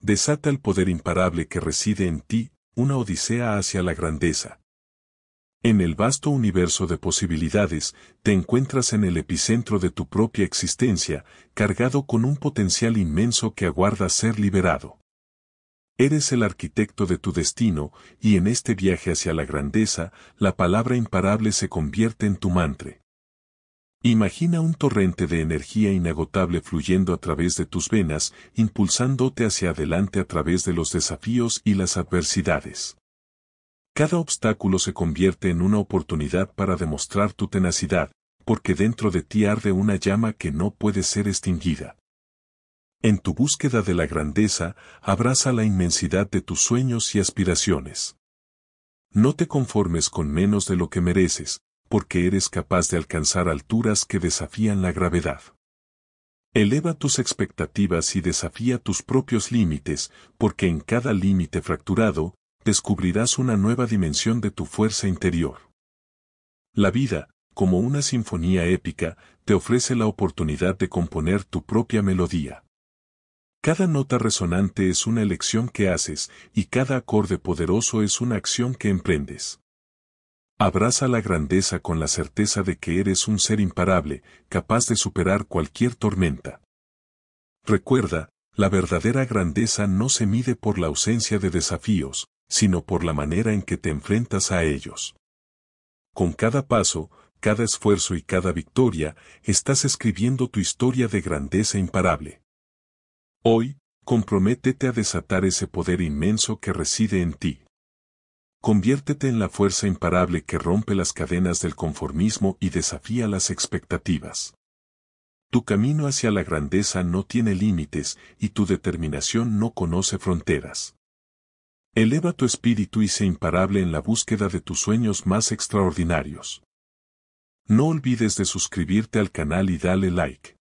Desata el poder imparable que reside en ti, una odisea hacia la grandeza. En el vasto universo de posibilidades, te encuentras en el epicentro de tu propia existencia, cargado con un potencial inmenso que aguarda ser liberado. Eres el arquitecto de tu destino, y en este viaje hacia la grandeza, la palabra imparable se convierte en tu mantra. Imagina un torrente de energía inagotable fluyendo a través de tus venas, impulsándote hacia adelante a través de los desafíos y las adversidades. Cada obstáculo se convierte en una oportunidad para demostrar tu tenacidad, porque dentro de ti arde una llama que no puede ser extinguida. En tu búsqueda de la grandeza, abraza la inmensidad de tus sueños y aspiraciones. No te conformes con menos de lo que mereces, porque eres capaz de alcanzar alturas que desafían la gravedad. Eleva tus expectativas y desafía tus propios límites, porque en cada límite fracturado, descubrirás una nueva dimensión de tu fuerza interior. La vida, como una sinfonía épica, te ofrece la oportunidad de componer tu propia melodía. Cada nota resonante es una elección que haces y cada acorde poderoso es una acción que emprendes. Abraza la grandeza con la certeza de que eres un ser imparable, capaz de superar cualquier tormenta. Recuerda, la verdadera grandeza no se mide por la ausencia de desafíos, sino por la manera en que te enfrentas a ellos. Con cada paso, cada esfuerzo y cada victoria, estás escribiendo tu historia de grandeza imparable. Hoy, comprométete a desatar ese poder inmenso que reside en ti. Conviértete en la fuerza imparable que rompe las cadenas del conformismo y desafía las expectativas. Tu camino hacia la grandeza no tiene límites y tu determinación no conoce fronteras. Eleva tu espíritu y sé imparable en la búsqueda de tus sueños más extraordinarios. No olvides de suscribirte al canal y dale like.